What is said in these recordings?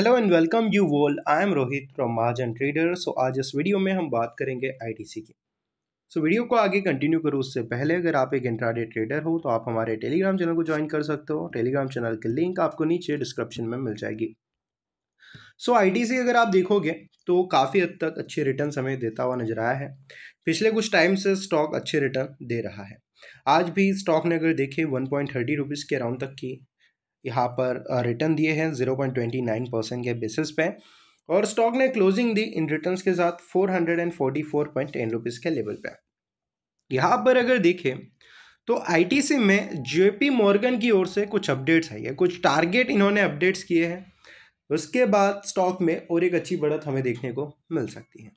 hello and welcome you all I am Rohit from Mahajan trader so आज इस video में हम बात करेंगे आईटीसी की सो so, वीडियो को आगे कंटिन्यू करो उससे पहले अगर आप एक इंट्राडे ट्रेडर हो तो आप हमारे टेलीग्राम चैनल को ज्वाइन कर सकते हो टेलीग्राम चैनल की लिंक आपको नीचे डिस्क्रिप्शन में मिल जाएगी सो so, आईटीसी अगर आप देखोगे तो काफ़ी हद तक अच्छे रिटर्न हमें देता हुआ नजर आया है पिछले कुछ टाइम से स्टॉक अच्छे रिटर्न दे रहा है आज भी स्टॉक ने अगर देखे वन पॉइंट थर्टी रुपीज़ के अराउंड तक की यहाँ पर रिटर्न दिए हैं zero point twenty nine percent के बेसिस पे और स्टॉक ने क्लोजिंग दी इन रिटर्न के साथ four hundred and forty four point ten rupees के लेवल पे यहाँ पर अगर देखें तो आईटीसी में जेपी मॉर्गन की ओर से कुछ अपडेट्स आई है कुछ टारगेट इन्होंने अपडेट्स किए हैं उसके बाद स्टॉक में और एक अच्छी बढ़त हमें देखने को मिल सकती है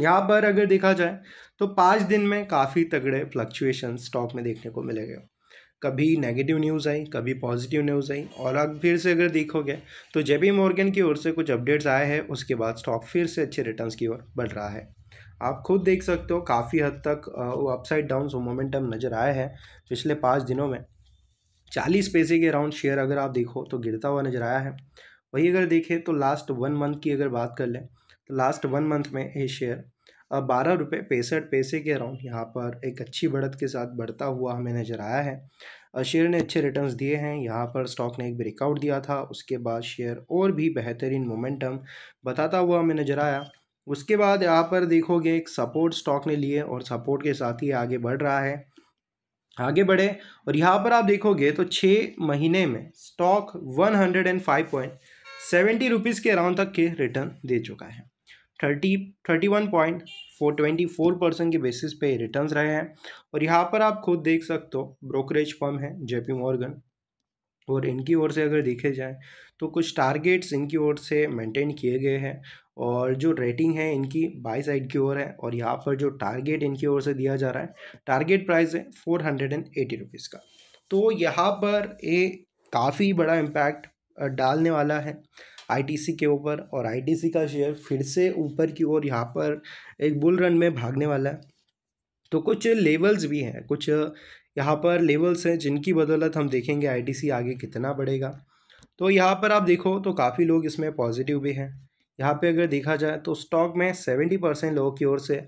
यहाँ पर अगर देखा जाए तो पाँच दिन में काफ़ी तगड़े फ्लक्चुएशन स्टॉक में देखने को मिले गए कभी नेगेटिव न्यूज़ आई कभी पॉजिटिव न्यूज़ आई और अब फिर से अगर देखोगे तो जेबी मॉर्गन की ओर से कुछ अपडेट्स आए हैं उसके बाद स्टॉक फिर से अच्छे रिटर्न्स की ओर बढ़ रहा है आप खुद देख सकते हो काफ़ी हद तक वो अपसाइड डाउन मोमेंटम नज़र आया है पिछले पाँच दिनों में चालीस पैसे के अराउंड शेयर अगर आप देखो तो गिरता हुआ नज़र आया है वही अगर देखें तो लास्ट वन मंथ की अगर बात कर लें तो लास्ट वन मंथ में ये शेयर बारह रुपये पैंसठ पैसे के अराउंड यहाँ पर एक अच्छी बढ़त के साथ बढ़ता हुआ हमें नज़र आया है शेयर ने अच्छे रिटर्न्स दिए हैं यहाँ पर स्टॉक ने एक ब्रेकआउट दिया था उसके बाद शेयर और भी बेहतरीन मोमेंटम बताता हुआ हमें नज़र आया उसके बाद यहाँ पर देखोगे एक सपोर्ट स्टॉक ने लिए और सपोर्ट के साथ ही आगे बढ़ रहा है आगे बढ़े और यहाँ पर आप देखोगे तो छः महीने में stock one hundred and five point seventy rupees के अराउंड तक के रिटर्न दे चुका है thirty thirty one point four twenty four percent के बेसिस पे रिटर्न्स रहे हैं और यहाँ पर आप खुद देख सकते हो ब्रोकरेज फर्म है जेपी मॉर्गन और इनकी ओर से अगर देखे जाए तो कुछ टारगेट्स इनकी ओर से मेंटेन किए गए हैं और जो रेटिंग है इनकी बाई साइड की ओर है और यहाँ पर जो टारगेट इनकी ओर से दिया जा रहा है टारगेट प्राइस है four hundred and eighty rupees का तो यहाँ पर ये काफ़ी बड़ा इम्पैक्ट डालने वाला है आईटीसी के ऊपर और आईटीसी का शेयर फिर से ऊपर की ओर यहाँ पर एक बुल रन में भागने वाला है तो कुछ लेवल्स भी हैं कुछ यहाँ पर लेवल्स हैं जिनकी बदौलत हम देखेंगे आईटीसी आगे कितना बढ़ेगा तो यहाँ पर आप देखो तो काफ़ी लोग इसमें पॉजिटिव भी हैं यहाँ पर अगर देखा जाए तो स्टॉक में सेवेंटी परसेंट लोगों की ओर से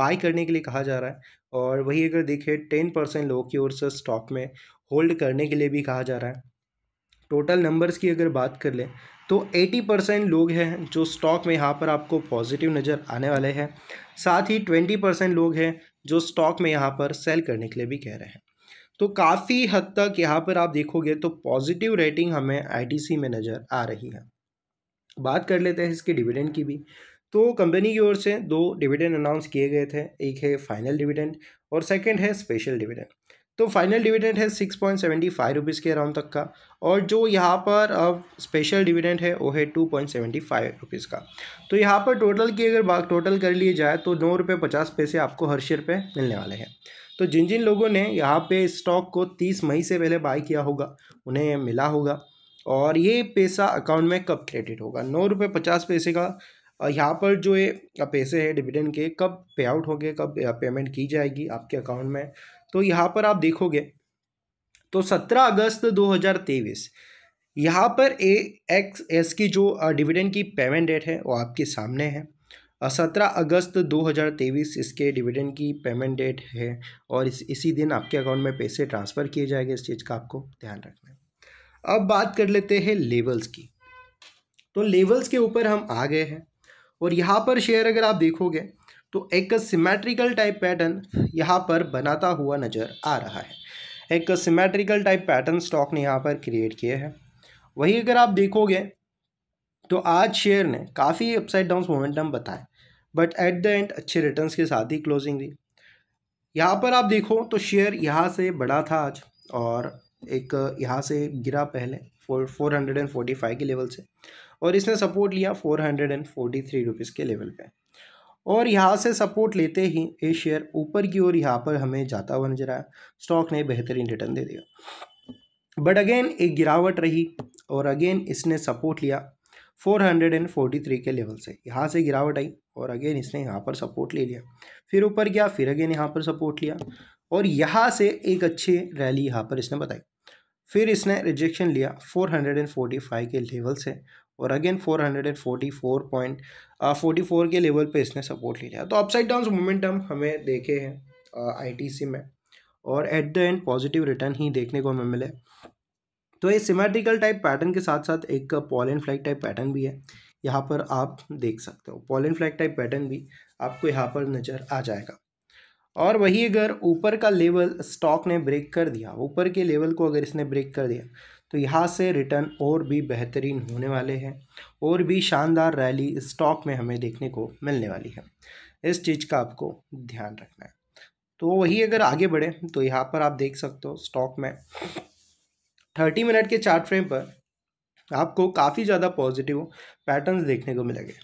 बाय करने के लिए कहा जा रहा है और वही अगर देखे टेन परसेंट लोगों की ओर से स्टॉक में होल्ड करने के लिए भी कहा जा रहा है टोटल नंबर्स की अगर बात कर लें तो 80 परसेंट लोग हैं जो स्टॉक में यहाँ पर आपको पॉजिटिव नज़र आने वाले हैं साथ ही 20 परसेंट लोग हैं जो स्टॉक में यहाँ पर सेल करने के लिए भी कह रहे हैं तो काफ़ी हद तक यहाँ पर आप देखोगे तो पॉजिटिव रेटिंग हमें आई में नज़र आ रही है बात कर लेते हैं इसके डिविडेंड की भी तो कंपनी की ओर से दो डिविडेंड अनाउंस किए गए थे एक है फाइनल डिविडेंड और सेकंड है स्पेशल डिविडेंड तो फाइनल डिविडेंड है six point seventy five rupees के अराउंड तक का और जो यहाँ पर अब स्पेशल डिविडेंड है वो है two point seventy five rupees का तो यहाँ पर टोटल की अगर बात टोटल कर लिए जाए तो नौ रुपये पचास पैसे आपको हर शेयर पे मिलने वाले हैं तो जिन जिन लोगों ने यहाँ पे स्टॉक को तीस मई से पहले बाय किया होगा उन्हें मिला होगा और ये पैसा अकाउंट में कब क्रेडिट होगा नौ रुपये पचास पैसे का यहाँ पर जो ये पैसे है डिविडेंड के कब पे आउट होंगे कब पेमेंट की जाएगी आपके अकाउंट में तो यहाँ पर आप देखोगे तो 17 अगस्त 2023 यहाँ पर ए एक्स एस की जो डिविडेंड की पेमेंट डेट है वो आपके सामने है सत्रह अगस्त 2023 इसके डिविडेंड की पेमेंट डेट है और इस इसी दिन आपके अकाउंट में पैसे ट्रांसफ़र किए जाएंगे इस चीज़ का आपको ध्यान रखना है अब बात कर लेते हैं लेवल्स की तो लेवल्स के ऊपर हम आ गए हैं और यहाँ पर शेयर अगर आप देखोगे तो एक सिमेट्रिकल टाइप पैटर्न यहाँ पर बनाता हुआ नज़र आ रहा है एक सिमेट्रिकल टाइप पैटर्न स्टॉक ने यहाँ पर क्रिएट किए हैं वही अगर आप देखोगे तो आज शेयर ने काफ़ी अपसाइड डाउन मोमेंटम बताए बट एट द एंड अच्छे रिटर्न के साथ ही क्लोजिंग दी यहाँ पर आप देखो तो शेयर यहाँ से बड़ा था आज और एक यहाँ से गिरा पहले four four hundred and forty five के लेवल से और इसने सपोर्ट लिया four hundred and forty three rupees के लेवल पे और यहाँ से सपोर्ट लेते ही ये शेयर ऊपर की ओर यहाँ पर हमें जाता हुआ नजर आया स्टॉक ने बेहतरीन रिटर्न दे दिया बट अगेन एक गिरावट रही और अगेन इसने सपोर्ट लिया 443 के लेवल से यहाँ से गिरावट आई और अगेन इसने यहाँ पर सपोर्ट ले लिया फिर ऊपर गया फिर अगेन यहाँ पर सपोर्ट लिया और यहाँ से एक अच्छी रैली यहाँ पर इसने बताई फिर इसने रिजेक्शन लिया 445 के लेवल से और अगेन 444 पॉइंट फोर्टी फोर के लेवल पे इसने सपोर्ट ले लिया तो अपसाइड डाउन मोमेंटम हमें देखे हैं आईटीसी uh, में और at the end positive return ही देखने को हमें मिले तो ये सिमेट्रिकल टाइप पैटर्न के साथ साथ एक पॉलन फ्लैग टाइप पैटर्न भी है यहाँ पर आप देख सकते हो पॉलन फ्लैग टाइप पैटर्न भी आपको यहाँ पर नज़र आ जाएगा और वही अगर ऊपर का लेवल स्टॉक ने ब्रेक कर दिया ऊपर के लेवल को अगर इसने ब्रेक कर दिया तो यहाँ से रिटर्न और भी बेहतरीन होने वाले हैं और भी शानदार रैली स्टॉक में हमें देखने को मिलने वाली है इस चीज़ का आपको ध्यान रखना है तो वही अगर आगे बढ़े तो यहाँ पर आप देख सकते हो स्टॉक में थर्टी मिनट के चार्ट फ्रेम पर आपको काफ़ी ज़्यादा पॉजिटिव पैटर्न्स देखने को मिलेंगे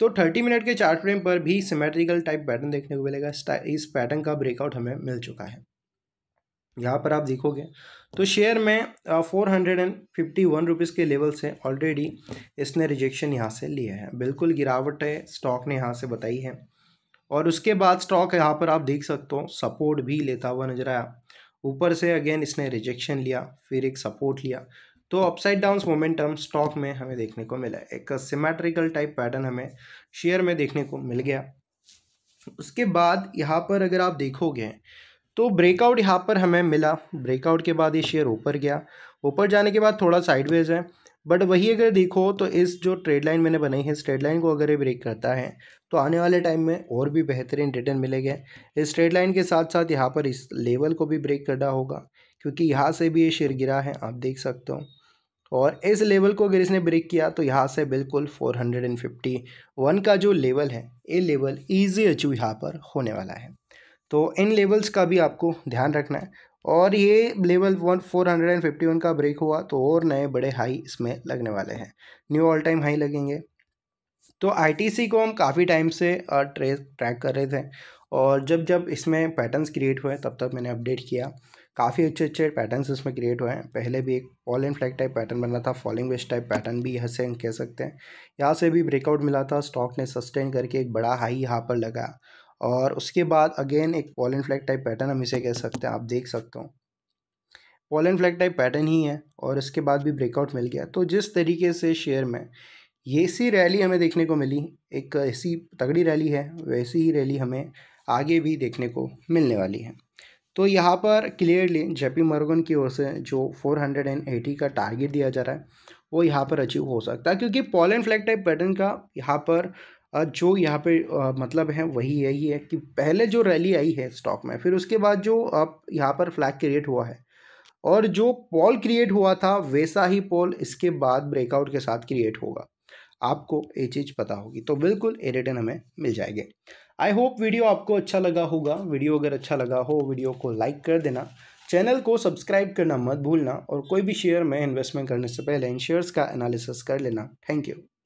तो 30 मिनट के चार्ट फ्रेम पर भी सिमेट्रिकल टाइप पैटर्न देखने को मिलेगा इस पैटर्न का ब्रेकआउट हमें मिल चुका है यहाँ पर आप देखोगे तो शेयर में four hundred and fifty one rupees के लेवल से ऑलरेडी इसने रिजेक्शन यहाँ से लिया है बिल्कुल गिरावट है स्टॉक ने यहाँ से बताई है और उसके बाद स्टॉक यहाँ पर आप देख सकते हो सपोर्ट भी लेता हुआ नजर आया ऊपर से अगेन इसने रिजेक्शन लिया फिर एक सपोर्ट लिया तो अपसाइड डाउन मोमेंटम स्टॉक में हमें देखने को मिला एक सिमेट्रिकल टाइप पैटर्न हमें शेयर में देखने को मिल गया उसके बाद यहाँ पर अगर आप देखोगे तो ब्रेकआउट यहाँ पर हमें मिला ब्रेकआउट के बाद ये शेयर ऊपर गया ऊपर जाने के बाद थोड़ा साइडवेज है बट वही अगर देखो तो इस जो ट्रेड लाइन मैंने बनाई है इस ट्रेड लाइन को अगर ये ब्रेक करता है तो आने वाले टाइम में और भी बेहतरीन रिटर्न मिलेंगे इस ट्रेड लाइन के साथ साथ यहाँ पर इस लेवल को भी ब्रेक करना होगा क्योंकि यहाँ से भी ये शेयर गिरा है आप देख सकते हो और इस लेवल को अगर इसने ब्रेक किया तो यहाँ से बिल्कुल 451 का जो लेवल है ये लेवल ईजी अचीव यहाँ पर होने वाला है तो इन लेवल्स का भी आपको ध्यान रखना है और ये level one four hundred and fifty one का ब्रेक हुआ तो और नए बड़े हाई इसमें लगने वाले हैं न्यू ऑल टाइम हाई लगेंगे तो आईटीसी को हम काफ़ी टाइम से ट्रेस ट्रैक कर रहे थे और जब जब इसमें पैटर्न्स क्रिएट हुए तब तक मैंने अपडेट किया काफ़ी अच्छे अच्छे पैटर्न्स इसमें क्रिएट हुए हैं पहले भी एक fall and flag type pattern बना था फॉलिंग वेस्ट टाइप पैटर्न भी यहाँ से हम कह सकते हैं यहाँ से भी ब्रेकआउट मिला था स्टॉक ने सस्टेन करके एक बड़ा हाई यहाँ पर लगाया और उसके बाद अगेन एक fall and flag type pattern हम इसे कह सकते हैं आप देख सकते हो fall and flag type pattern ही है और इसके बाद भी ब्रेकआउट मिल गया तो जिस तरीके से शेयर में ये सी रैली हमें देखने को मिली एक ऐसी तगड़ी रैली है वैसी ही रैली हमें आगे भी देखने को मिलने वाली है तो यहाँ पर क्लियरली जेपी मॉर्गन की ओर से जो 480 का टारगेट दिया जा रहा है वो यहाँ पर अचीव हो सकता है क्योंकि एंड फ्लैग टाइप पैटर्न का यहाँ पर जो यहाँ पे मतलब है वही यही है कि पहले जो रैली आई है स्टॉक में फिर उसके बाद जो अब यहाँ पर फ्लैग क्रिएट हुआ है और जो पॉल क्रिएट हुआ था वैसा ही पॉल इसके बाद ब्रेकआउट के साथ क्रिएट होगा आपको ये चीज़ पता होगी तो बिल्कुल ए रिटर्न हमें मिल जाएंगे आई होप वीडियो आपको अच्छा लगा होगा वीडियो अगर अच्छा लगा हो वीडियो को लाइक कर देना चैनल को सब्सक्राइब करना मत भूलना और कोई भी शेयर में इन्वेस्टमेंट करने से पहले इन शेयर्स का एनालिसिस कर लेना थैंक यू